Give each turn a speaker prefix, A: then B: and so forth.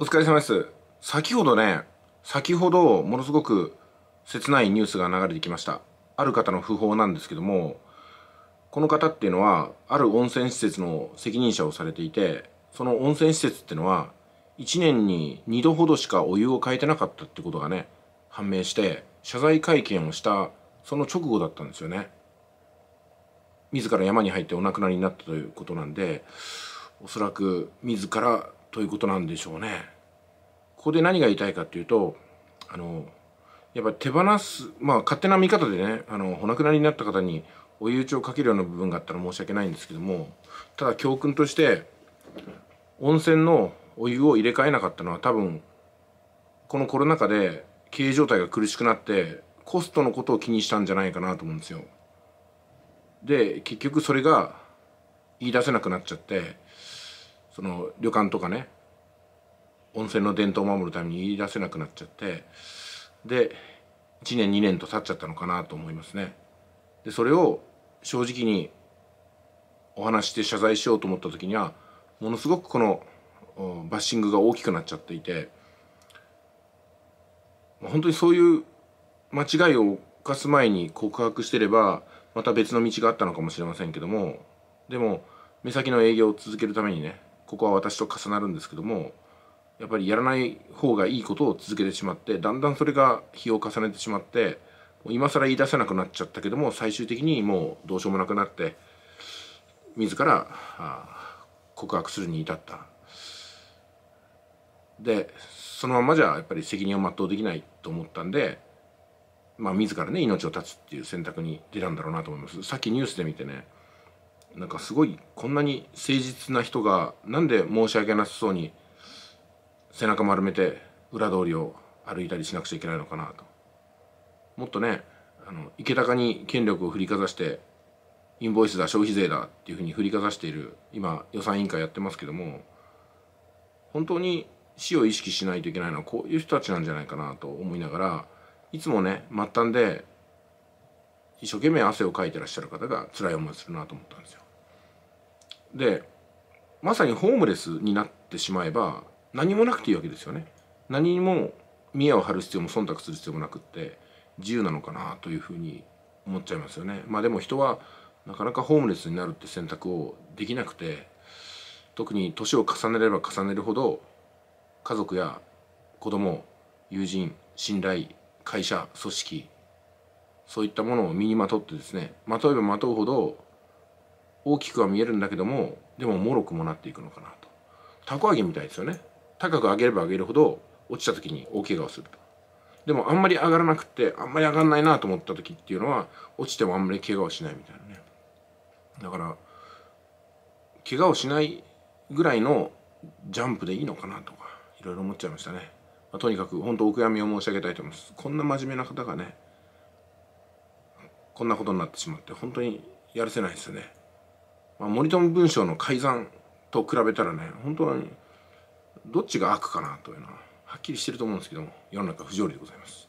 A: お疲れ様です。先ほどね、先ほどものすごく切ないニュースが流れてきました。ある方の訃報なんですけども、この方っていうのは、ある温泉施設の責任者をされていて、その温泉施設っていうのは、1年に2度ほどしかお湯を変えてなかったってことがね、判明して、謝罪会見をしたその直後だったんですよね。自ら山に入ってお亡くなりになったということなんでおそらく自らということなんでしょうね。ここで何が言いたいかっていうとあのやっぱ手放すまあ勝手な見方でねあのお亡くなりになった方に追い打ちをかけるような部分があったら申し訳ないんですけどもただ教訓として温泉のお湯を入れ替えなかったのは多分このコロナ禍で経営状態が苦しくなってコストのことを気にしたんじゃないかなと思うんですよ。で結局それが言い出せなくなっちゃってその旅館とかね温泉の伝統を守るために言い出せなくなっちゃってで1年2年と経っちゃったのかなと思いますね。でそれを正直にお話して謝罪しようと思った時にはものすごくこのバッシングが大きくなっちゃっていて本当にそういう間違いを犯す前に告白してればまた別の道があったのかもしれませんけどもでも目先の営業を続けるためにねここは私と重なるんですけどもやっぱりやらない方がいいことを続けてしまってだんだんそれが日を重ねてしまって今更言い出せなくなっちゃったけども最終的にもうどうしようもなくなって自ら告白するに至ったでそのままじゃやっぱり責任を全うできないと思ったんでまあ自らね命を絶つっていう選択に出たんだろうなと思いますさっきニュースで見てねなんかすごいこんなに誠実な人がなんで申し訳なさそうに背中丸めて裏通りを歩いたりしなくちゃいけないのかなともっとねあの池高に権力を振りかざしてインボイスだ消費税だっていうふうに振りかざしている今予算委員会やってますけども本当に死を意識しないといけないのはこういう人たちなんじゃないかなと思いながらいつもね末端で一生懸命汗をかいてらっしゃる方が辛い思いするなと思ったんですよ。でまさにホームレスになってしまえば何もなくていいわけですよね。何も見栄を張る必要も忖度する必要もなくって自由なのかなというふうに思っちゃいますよね。まあでも人はなかなかホームレスになるって選択をできなくて特に年を重ねれば重ねるほど家族や子供友人信頼会社組織そういったものを身にまとってですねまとえばまとうほど大きくは見えるんだけどもでももろくもなっていくのかなとたこ揚げみたいですよね高く上げれば上げるほど落ちた時に大怪我をするとでもあんまり上がらなくってあんまり上がんないなと思った時っていうのは落ちてもあんまり怪我をしないみたいなねだから怪我をしないぐらいのジャンプでいいのかなとかいろいろ思っちゃいましたね、まあ、とにかく本当お悔やみを申し上げたいと思いますこんな真面目な方がねこんなことになってしまって本当にやるせないですよね。まあ、森友文章の改ざんと比べたらね本当にどっちが悪かなというのははっきりしてると思うんですけども世の中不条理でございます。